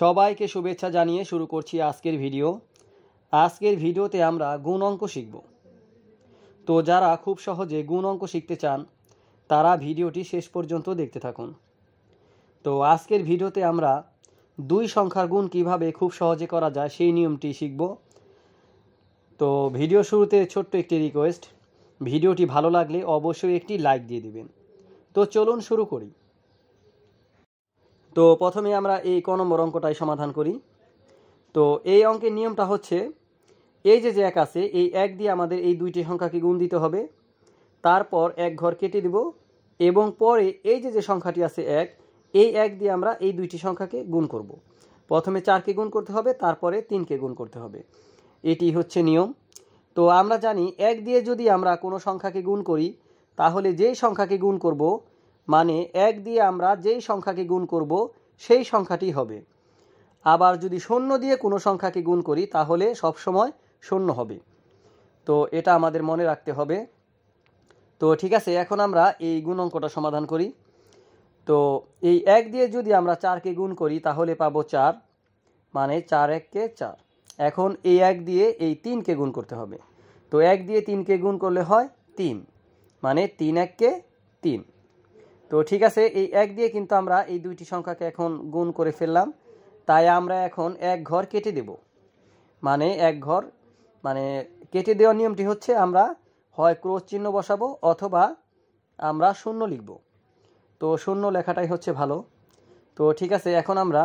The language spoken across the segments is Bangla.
সবাইকে শুভেচ্ছা জানিয়ে শুরু করছি আজকের ভিডিও আজকের ভিডিওতে আমরা গুণ অঙ্ক শিখব তো যারা খুব সহজে গুণ অঙ্ক শিখতে চান তারা ভিডিওটি শেষ পর্যন্ত দেখতে থাকুন তো আজকের ভিডিওতে আমরা দুই সংখ্যার গুণ কিভাবে খুব সহজে করা যায় সেই নিয়মটি শিখব তো ভিডিও শুরুতে ছোট্ট একটি রিকোয়েস্ট ভিডিওটি ভালো লাগলে অবশ্যই একটি লাইক দিয়ে দিবেন তো চলুন শুরু করি তো প্রথমে আমরা এই ক নম্বর অঙ্কটাই সমাধান করি তো এই অঙ্কের নিয়মটা হচ্ছে এই যে যে এক আছে এই এক দিয়ে আমাদের এই দুইটি সংখ্যাকে গুণ দিতে হবে তারপর এক ঘর কেটে দিব এবং পরে এই যে যে সংখ্যাটি আছে এক এই এক দিয়ে আমরা এই দুইটি সংখ্যাকে গুণ করব। প্রথমে চারকে গুণ করতে হবে তারপরে তিনকে গুণ করতে হবে এটি হচ্ছে নিয়ম তো আমরা জানি এক দিয়ে যদি আমরা কোনো সংখ্যাকে গুণ করি তাহলে যেই সংখ্যাকে গুণ করব মানে এক দিয়ে আমরা যেই সংখ্যাকে গুণ করব সেই সংখ্যাটি হবে আবার যদি শূন্য দিয়ে কোনো সংখ্যাকে গুণ করি তাহলে সবসময় শূন্য হবে তো এটা আমাদের মনে রাখতে হবে তো ঠিক আছে এখন আমরা এই গুণ অঙ্কটা সমাধান করি তো এই এক দিয়ে যদি আমরা চারকে গুণ করি তাহলে পাবো চার মানে চার এককে চার এখন এই এক দিয়ে এই তিনকে গুণ করতে হবে তো এক দিয়ে তিনকে গুণ করলে হয় তিন মানে তিন এককে তিন তো ঠিক আছে এই এক দিয়ে কিন্তু আমরা এই দুইটি সংখ্যাকে এখন গুণ করে ফেললাম তাই আমরা এখন এক ঘর কেটে দেব মানে এক ঘর মানে কেটে দেওয়ার নিয়মটি হচ্ছে আমরা হয় ক্রোশ চিহ্ন বসাবো অথবা আমরা শূন্য লিখব তো শূন্য লেখাটাই হচ্ছে ভালো তো ঠিক আছে এখন আমরা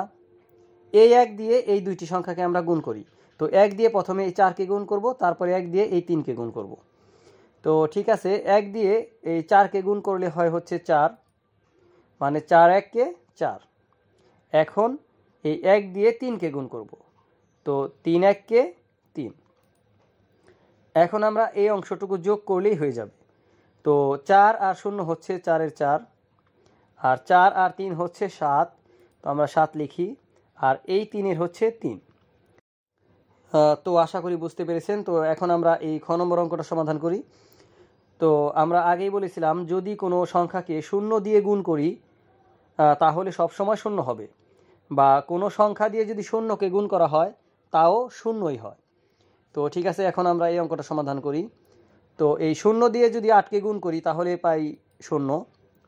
এই এক দিয়ে এই দুইটি সংখ্যাকে আমরা গুণ করি তো এক দিয়ে প্রথমে এই চারকে গুণ করব তারপরে এক দিয়ে এই তিনকে গুণ করব তো ঠিক আছে এক দিয়ে এই চারকে গুণ করলে হয় হচ্ছে চার মানে চার এককে চার এখন এই এক দিয়ে তিনকে গুণ করব তো তিন এককে তিন এখন আমরা এই অংশটুকু যোগ করলেই হয়ে যাবে তো চার আর শূন্য হচ্ছে চারের চার আর চার আর তিন হচ্ছে সাত তো আমরা সাত লিখি আর এই তিনের হচ্ছে তিন তো আশা করি বুঝতে পেরেছেন তো এখন আমরা এই খ নম্বর অঙ্কটা সমাধান করি তো আমরা আগেই বলেছিলাম যদি কোনো সংখ্যাকে শূন্য দিয়ে গুণ করি তাহলে সবসময় শূন্য হবে বা কোনো সংখ্যা দিয়ে যদি শূন্যকে গুণ করা হয় তাও শূন্যই হয় তো ঠিক আছে এখন আমরা এই অঙ্কটা সমাধান করি তো এই শূন্য দিয়ে যদি আটকে গুণ করি তাহলে পাই শূন্য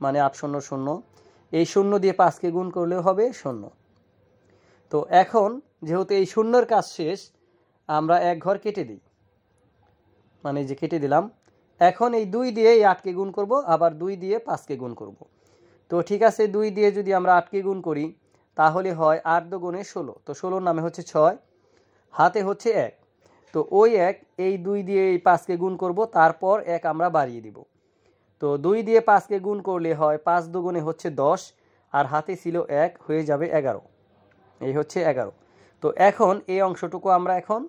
মানে আট শূন্য শূন্য এই শূন্য দিয়ে পাঁচকে গুণ করলেও হবে শূন্য তো এখন যেহেতু এই শূন্যর কাজ শেষ আমরা এক ঘর কেটে দিই মানে যে কেটে দিলাম এখন এই দুই দিয়ে এই আটকে গুণ করব আবার দুই দিয়ে পাঁচকে গুণ করবো তো ঠিক আছে দুই দিয়ে যদি আমরা আটকে গুণ করি তাহলে হয় আট দু গুণে ষোলো তো ষোলোর নামে হচ্ছে ছয় হাতে হচ্ছে এক তো ওই এক এই দুই দিয়ে এই পাঁচকে গুণ করব তারপর এক আমরা বাড়িয়ে দিব তো দুই দিয়ে পাঁচকে গুণ করলে হয় পাঁচ দুগুণে হচ্ছে দশ আর হাতে ছিল এক হয়ে যাবে এগারো এই হচ্ছে এগারো তো এখন এই অংশটুকু আমরা এখন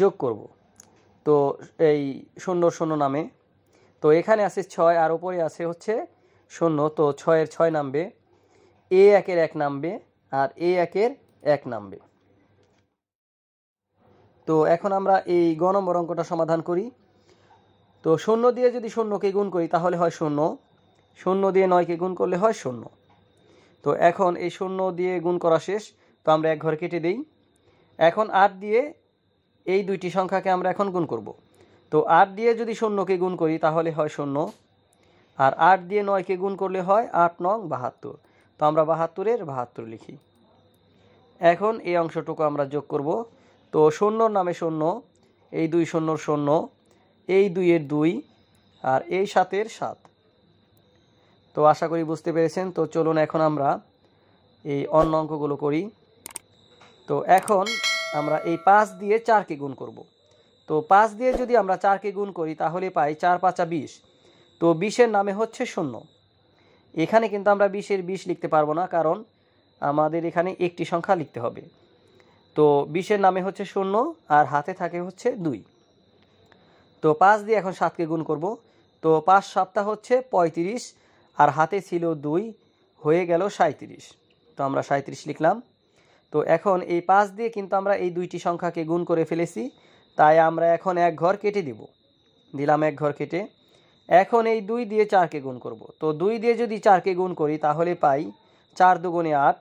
যোগ করব তো এই শূন্য শূন্য নামে তো এখানে আছে ছয় আর ওপরে আছে হচ্ছে শূন্য তো ছয়ের ছয় নামবে এ একের এক নামবে আর এ একের এক নামবে তো এখন আমরা এই গণম্বর অঙ্কটা সমাধান করি তো শূন্য দিয়ে যদি শূন্যকে গুণ করি তাহলে হয় শূন্য শূন্য দিয়ে নয়কে গুণ করলে হয় শূন্য তো এখন এই শূন্য দিয়ে গুণ করা শেষ তো আমরা এক ঘর কেটে দিই এখন আট দিয়ে এই দুইটি সংখ্যাকে আমরা এখন গুণ করব তো আট দিয়ে যদি শূন্যকে গুণ করি তাহলে হয় শূন্য আর আট দিয়ে নয়কে গুণ করলে হয় আট নং বাহাত্তর তো আমরা বাহাত্তরের বাহাত্তর লিখি এখন এই অংশটুকু আমরা যোগ করব তো শূন্যর নামে শূন্য এই দুই শূন্যর শূন্য এই দুইয়ের দুই আর এই সাতের সাত তো আশা করি বুঝতে পেরেছেন তো চলুন এখন আমরা এই অন্য অঙ্কগুলো করি তো এখন আমরা এই পাঁচ দিয়ে চারকে গুণ করব তো পাঁচ দিয়ে যদি আমরা চারকে গুণ করি তাহলে পাই চার পাঁচা বিশ তো বিশের নামে হচ্ছে শূন্য এখানে কিন্তু আমরা বিশের বিশ লিখতে পারবো না কারণ আমাদের এখানে একটি সংখ্যা লিখতে হবে তো বিশের নামে হচ্ছে শূন্য আর হাতে থাকে হচ্ছে দুই তো পাঁচ দিয়ে এখন সাতকে গুণ করব তো পাঁচ সাতটা হচ্ছে পঁয়ত্রিশ আর হাতে ছিল দুই হয়ে গেল সাঁত্রিশ তো আমরা সাঁত্রিশ লিখলাম তো এখন এই পাঁচ দিয়ে কিন্তু আমরা এই দুইটি সংখ্যাকে গুণ করে ফেলেছি তাই আমরা এখন এক ঘর কেটে দিব দিলাম এক ঘর কেটে এখন এই দুই দিয়ে চারকে গুণ করব তো দুই দিয়ে যদি চারকে গুণ করি তাহলে পাই চার দুগুণে আট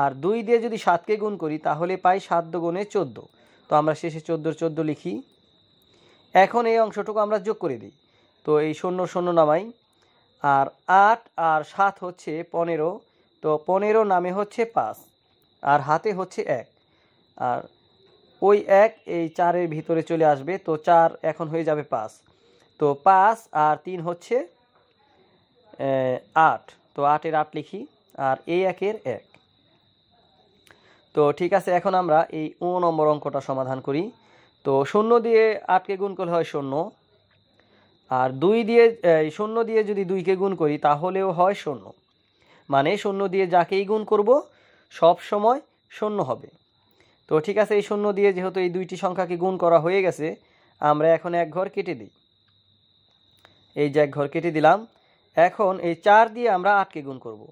আর দুই দিয়ে যদি সাতকে গুণ করি তাহলে পাই সাত দুগুণে চোদ্দো তো আমরা শেষে চোদ্দোর চোদ্দো লিখি এখন এই অংশটুকু আমরা যোগ করে দিই তো এই শূন্য শূন্য নামাই আর আট আর সাত হচ্ছে পনেরো তো পনেরো নামে হচ্ছে পাঁচ আর হাতে হচ্ছে এক আর ওই এক এই চারের ভিতরে চলে আসবে তো চার এখন হয়ে যাবে পাঁচ তো পাঁচ আর তিন হচ্ছে আট তো আটের আট লিখি আর এই একের এক তো ঠিক আছে এখন আমরা এই ও নম্বর অঙ্কটা সমাধান করি তো শূন্য দিয়ে আটকে গুণ করলে হয় শূন্য আর দুই দিয়ে শূন্য দিয়ে যদি দুইকে গুণ করি তাহলেও হয় শূন্য মানে শূন্য দিয়ে যাকেই গুণ করব সব সময় শূন্য হবে তো ঠিক আছে এই শূন্য দিয়ে যেহেতু এই দুইটি সংখ্যাকে গুণ করা হয়ে গেছে আমরা এখন এক ঘর কেটে দিই এই যে এক ঘর কেটে দিলাম এখন এই চার দিয়ে আমরা আটকে গুণ করব।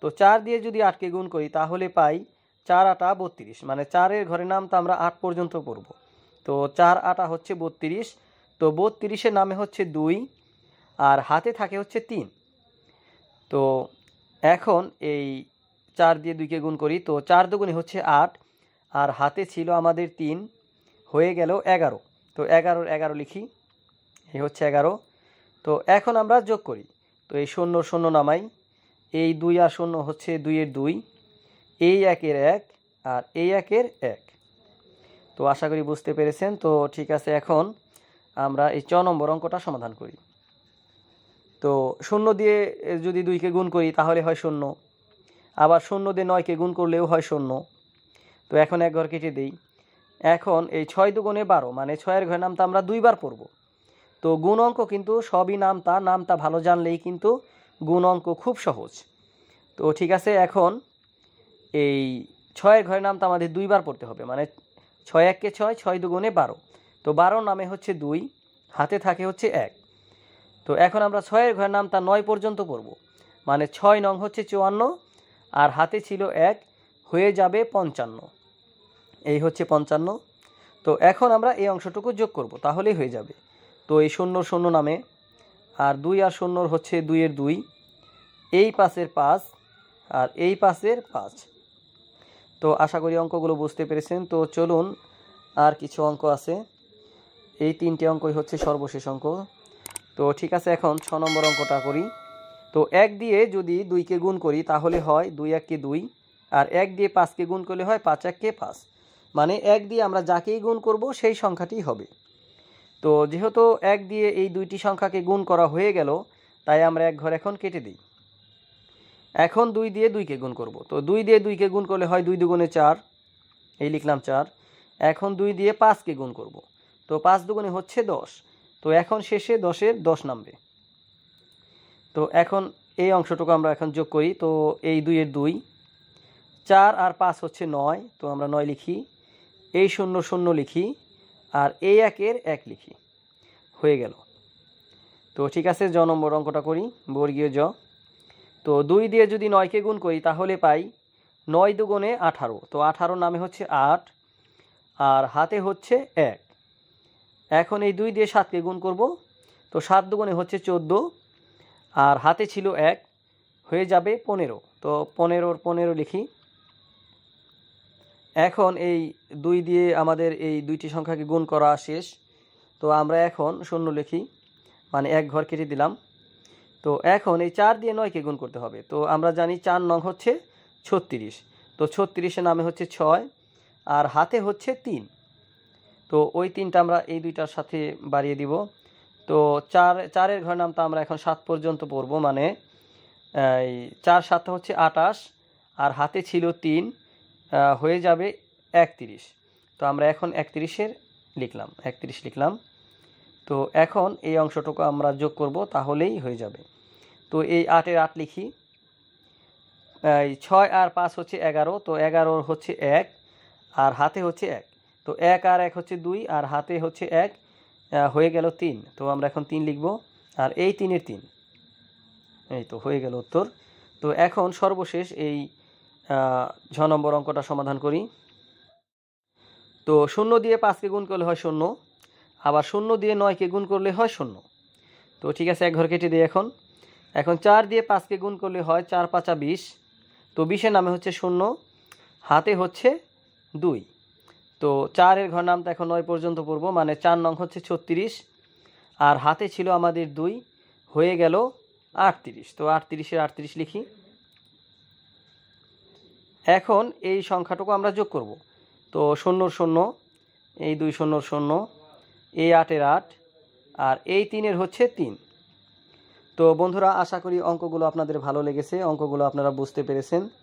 তো চার দিয়ে যদি আটকে গুণ করি তাহলে পাই চার আটা বত্রিশ মানে চারের ঘরের তো আমরা আট পর্যন্ত করব। তো চার আটা হচ্ছে বত্রিশ তো বত্রিশের নামে হচ্ছে দুই আর হাতে থাকে হচ্ছে তিন তো এখন এই চার দিয়ে দুইকে গুণ করি তো চার দুগুণে হচ্ছে আট আর হাতে ছিল আমাদের তিন হয়ে গেল এগারো তো এগারোর এগারো লিখি এই হচ্ছে এগারো তো এখন আমরা যোগ করি তো এই শূন্য শূন্য নামাই এই দুই আর শূন্য হচ্ছে দুইয়ের দুই এই একের এক আর এই একের এক তো আশা করি বুঝতে পেরেছেন তো ঠিক আছে এখন আমরা এই চ নম্বর অঙ্কটা সমাধান করি তো শূন্য দিয়ে যদি দুইকে গুণ করি তাহলে হয় শূন্য আবার শূন্য দিয়ে নয়কে গুণ করলেও হয় শূন্য তো এখন এক ঘর কেটে দিই এখন এই ছয় দুগুণে বারো মানে ছয়ের ঘরের নামটা আমরা দুইবার পড়বো তো গুণ অঙ্ক কিন্তু সবই নামতা নামতা ভালো জানলেই কিন্তু গুণ অঙ্ক খুব সহজ তো ঠিক আছে এখন এই ছয়ের ঘরের নামটা আমাদের দুইবার পড়তে হবে মানে ছয় এককে ছয় ছয় দুগুণে বারো তো বারো নামে হচ্ছে দুই হাতে থাকে হচ্ছে এক তো এখন আমরা ছয়ের ঘরের তা নয় পর্যন্ত পড়ব মানে ছয় নং হচ্ছে চুয়ান্ন আর হাতে ছিল এক হয়ে যাবে পঞ্চান্ন এই হচ্ছে পঞ্চান্ন তো এখন আমরা এই অংশটুকু যোগ করব তাহলেই হয়ে যাবে তো এই শূন্য শূন্য নামে আর দুই আর শূন্যর হচ্ছে দুইয়ের দুই এই পাশের পাঁচ আর এই পাশের পাঁচ তো আশা করি অঙ্কগুলো বুঝতে পেরেছেন তো চলুন আর কিছু অঙ্ক আছে এই তিনটে অঙ্কই হচ্ছে সর্বশেষ অঙ্ক তো ঠিক আছে এখন ছ নম্বর অঙ্কটা করি তো এক দিয়ে যদি দুইকে গুণ করি তাহলে হয় দুই এককে দুই আর এক দিয়ে পাঁচকে গুণ করলে হয় পাঁচ এককে পাঁচ মানে এক দিয়ে আমরা যাকেই গুণ করব সেই সংখ্যাটি হবে তো যেহেতু এক দিয়ে এই দুইটি সংখ্যাকে গুণ করা হয়ে গেল তাই আমরা এক ঘর এখন কেটে দিই এখন দুই দিয়ে দুইকে গুণ করব তো দুই দিয়ে দুইকে গুণ করলে হয় দুই দুগুণে চার এই লিখলাম চার এখন দুই দিয়ে পাঁচকে গুণ করব তো পাঁচ দুগুণে হচ্ছে দশ তো এখন শেষে দশের দশ নামবে তো এখন এই অংশটুকু আমরা এখন যোগ করি তো এই দুইয়ের দুই চার আর পাঁচ হচ্ছে নয় তো আমরা নয় লিখি এই শূন্য শূন্য লিখি আর এই একের এক লিখি হয়ে গেল তো ঠিক আছে জ নম্বর অঙ্কটা করি বর্গীয় জ তো দুই দিয়ে যদি নয়কে গুণ করি তাহলে পাই নয় দুগুণে আঠারো তো আঠারো নামে হচ্ছে আট আর হাতে হচ্ছে এক এখন এই দুই দিয়ে সাতকে গুণ করব তো সাত দুগুণে হচ্ছে চোদ্দো আর হাতে ছিল এক হয়ে যাবে পনেরো তো পনেরোর পনেরো লিখি এখন এই দুই দিয়ে আমাদের এই দুইটি সংখ্যাকে গুণ করা শেষ তো আমরা এখন শূন্য লিখি মানে এক ঘর কেটে দিলাম তো এখন এই চার দিয়ে নয়কে গুণ করতে হবে তো আমরা জানি চার নং হচ্ছে ছত্রিশ তো ছত্রিশের নামে হচ্ছে ছয় আর হাতে হচ্ছে তিন তো ওই তিনটা আমরা এই দুইটার সাথে বাড়িয়ে দিব তো চার চারের ঘর তো আমরা এখন সাত পর্যন্ত পড়বো মানে এই চার সাতটা হচ্ছে আটাশ আর হাতে ছিল তিন হয়ে যাবে একত্রিশ তো আমরা এখন একত্রিশের লিখলাম একত্রিশ লিখলাম তো এখন এই অংশটুকু আমরা যোগ করব তাহলেই হয়ে যাবে তো এই আটের আট লিখি এই ছয় আর পাঁচ হচ্ছে এগারো তো এগারো হচ্ছে এক আর হাতে হচ্ছে এক তো এক আর এক হচ্ছে দুই আর হাতে হচ্ছে এক হয়ে গেল তিন তো আমরা এখন তিন লিখব আর এই তিনের তিন এই তো হয়ে গেল উত্তর তো এখন সর্বশেষ এই ছ নম্বর অঙ্কটা সমাধান করি তো শূন্য দিয়ে পাঁচকে গুণ করলে হয় শূন্য আবার শূন্য দিয়ে নয়কে গুণ করলে হয় শূন্য তো ঠিক আছে এক ঘর কেটে দিই এখন এখন চার দিয়ে পাঁচকে গুণ করলে হয় চার পাঁচা বিশ তো বিশের নামে হচ্ছে শূন্য হাতে হচ্ছে দুই তো চারের ঘর নাম তো এখন নয় পর্যন্ত পড়বো মানে চার নং হচ্ছে ছত্রিশ আর হাতে ছিল আমাদের দুই হয়ে গেল আটত্রিশ তো আটত্রিশের আটত্রিশ লিখি এখন এই সংখ্যাটুকু আমরা যোগ করব তো শূন্য শূন্য এই দুই শূন্য শূন্য এই আটের আট আর এই তিনের হচ্ছে তিন তো বন্ধুরা আশা করি অঙ্কগুলো আপনাদের ভালো লেগেছে অঙ্কগুলো আপনারা বুঝতে পেরেছেন